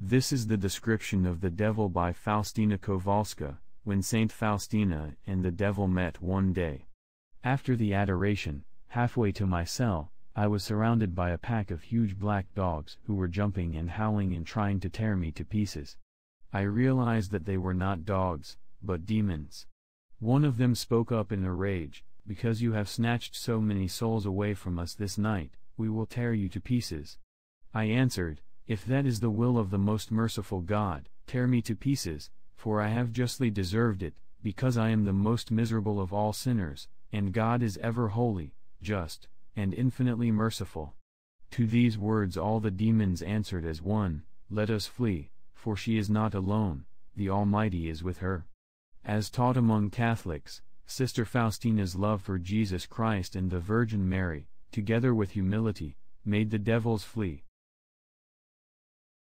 This is the description of the devil by Faustina Kowalska, when Saint Faustina and the devil met one day. After the adoration, halfway to my cell, I was surrounded by a pack of huge black dogs who were jumping and howling and trying to tear me to pieces. I realized that they were not dogs, but demons. One of them spoke up in a rage, Because you have snatched so many souls away from us this night, we will tear you to pieces. I answered, if that is the will of the most merciful God, tear me to pieces, for I have justly deserved it, because I am the most miserable of all sinners, and God is ever holy, just, and infinitely merciful. To these words all the demons answered as one, Let us flee, for she is not alone, the Almighty is with her. As taught among Catholics, Sister Faustina's love for Jesus Christ and the Virgin Mary, together with humility, made the devils flee,